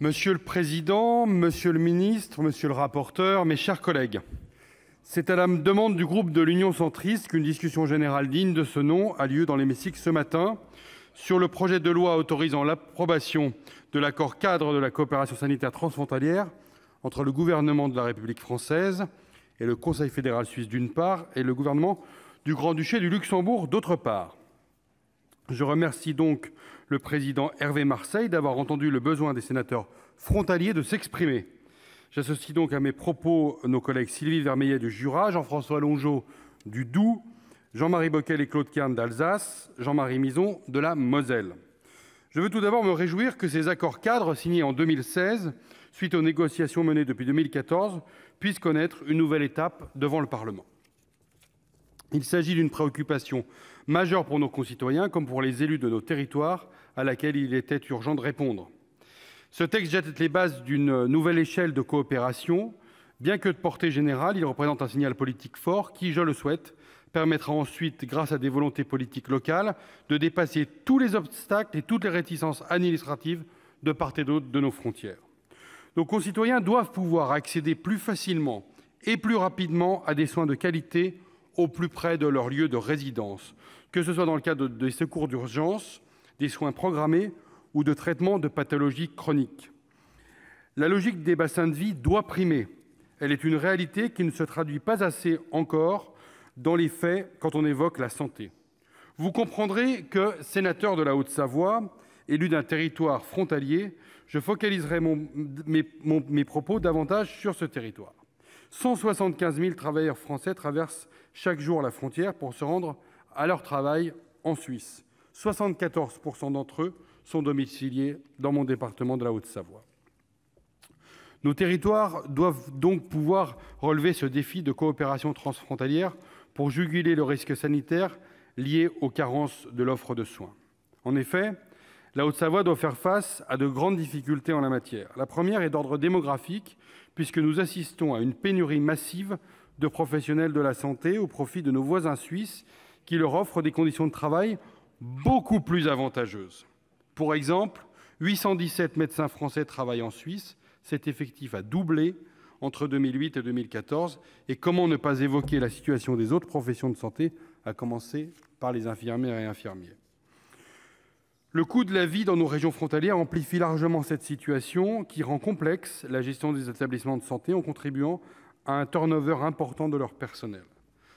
Monsieur le président, monsieur le ministre, monsieur le rapporteur, mes chers collègues, c'est à la demande du groupe de l'Union Centriste qu'une discussion générale digne de ce nom a lieu dans l'hémicycle ce matin sur le projet de loi autorisant l'approbation de l'accord-cadre de la coopération sanitaire transfrontalière entre le gouvernement de la République française et le Conseil fédéral suisse, d'une part, et le gouvernement du Grand-Duché du Luxembourg, d'autre part. Je remercie donc le président Hervé Marseille d'avoir entendu le besoin des sénateurs frontaliers de s'exprimer. J'associe donc à mes propos nos collègues Sylvie Vermeillet du Jura, Jean-François Longeau du Doubs, Jean-Marie Boquel et Claude Kern d'Alsace, Jean-Marie Mison de la Moselle. Je veux tout d'abord me réjouir que ces accords cadres signés en 2016 suite aux négociations menées depuis 2014 puisse connaître une nouvelle étape devant le Parlement. Il s'agit d'une préoccupation majeure pour nos concitoyens comme pour les élus de nos territoires, à laquelle il était urgent de répondre. Ce texte jette les bases d'une nouvelle échelle de coopération. Bien que de portée générale, il représente un signal politique fort qui, je le souhaite, permettra ensuite, grâce à des volontés politiques locales, de dépasser tous les obstacles et toutes les réticences administratives de part et d'autre de nos frontières. Nos concitoyens doivent pouvoir accéder plus facilement et plus rapidement à des soins de qualité au plus près de leur lieu de résidence, que ce soit dans le cadre des secours d'urgence, des soins programmés ou de traitements de pathologies chroniques. La logique des bassins de vie doit primer. Elle est une réalité qui ne se traduit pas assez encore dans les faits quand on évoque la santé. Vous comprendrez que, sénateur de la Haute-Savoie, Élu d'un territoire frontalier, je focaliserai mes propos davantage sur ce territoire. 175 000 travailleurs français traversent chaque jour la frontière pour se rendre à leur travail en Suisse. 74 d'entre eux sont domiciliés dans mon département de la Haute-Savoie. Nos territoires doivent donc pouvoir relever ce défi de coopération transfrontalière pour juguler le risque sanitaire lié aux carences de l'offre de soins. En effet, la Haute-Savoie doit faire face à de grandes difficultés en la matière. La première est d'ordre démographique, puisque nous assistons à une pénurie massive de professionnels de la santé au profit de nos voisins suisses qui leur offrent des conditions de travail beaucoup plus avantageuses. Pour exemple, 817 médecins français travaillent en Suisse. Cet effectif a doublé entre 2008 et 2014. Et comment ne pas évoquer la situation des autres professions de santé, à commencer par les infirmières et infirmiers le coût de la vie dans nos régions frontalières amplifie largement cette situation, qui rend complexe la gestion des établissements de santé en contribuant à un turnover important de leur personnel.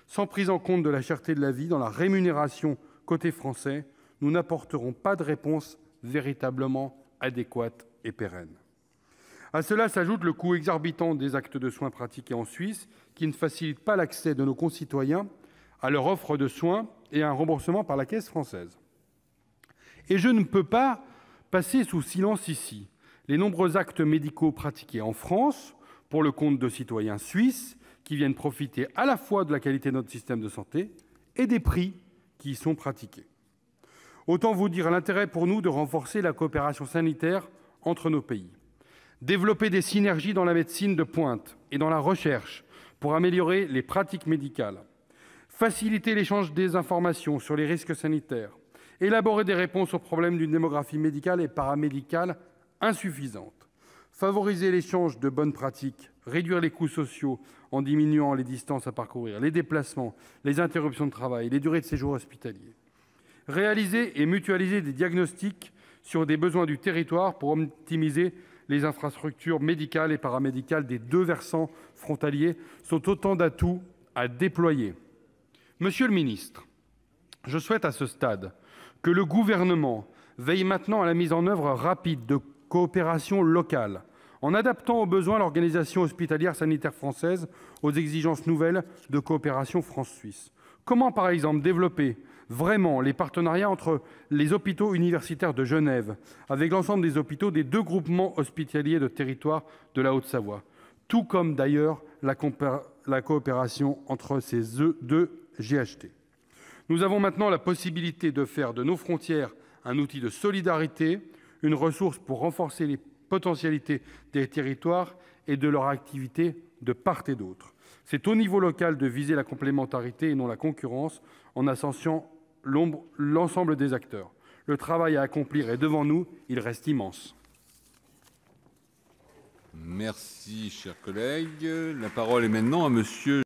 Sans prise en compte de la cherté de la vie dans la rémunération côté français, nous n'apporterons pas de réponse véritablement adéquate et pérenne. À cela s'ajoute le coût exorbitant des actes de soins pratiqués en Suisse, qui ne facilite pas l'accès de nos concitoyens à leur offre de soins et à un remboursement par la Caisse française. Et je ne peux pas passer sous silence ici les nombreux actes médicaux pratiqués en France pour le compte de citoyens suisses qui viennent profiter à la fois de la qualité de notre système de santé et des prix qui y sont pratiqués. Autant vous dire l'intérêt pour nous de renforcer la coopération sanitaire entre nos pays, développer des synergies dans la médecine de pointe et dans la recherche pour améliorer les pratiques médicales, faciliter l'échange des informations sur les risques sanitaires, élaborer des réponses aux problèmes d'une démographie médicale et paramédicale insuffisante, favoriser l'échange de bonnes pratiques, réduire les coûts sociaux en diminuant les distances à parcourir, les déplacements, les interruptions de travail, les durées de séjour hospitalier, réaliser et mutualiser des diagnostics sur des besoins du territoire pour optimiser les infrastructures médicales et paramédicales des deux versants frontaliers sont autant d'atouts à déployer. Monsieur le ministre, je souhaite, à ce stade, que le Gouvernement veille maintenant à la mise en œuvre rapide de coopération locale, en adaptant aux besoins l'organisation hospitalière sanitaire française aux exigences nouvelles de coopération France-Suisse. Comment, par exemple, développer vraiment les partenariats entre les hôpitaux universitaires de Genève avec l'ensemble des hôpitaux des deux groupements hospitaliers de territoire de la Haute-Savoie, tout comme d'ailleurs la, la coopération entre ces e deux GHT nous avons maintenant la possibilité de faire de nos frontières un outil de solidarité, une ressource pour renforcer les potentialités des territoires et de leur activité de part et d'autre. C'est au niveau local de viser la complémentarité, et non la concurrence, en ascensant l'ensemble des acteurs. Le travail à accomplir est devant nous, il reste immense. Merci, chers collègues. La parole est maintenant à monsieur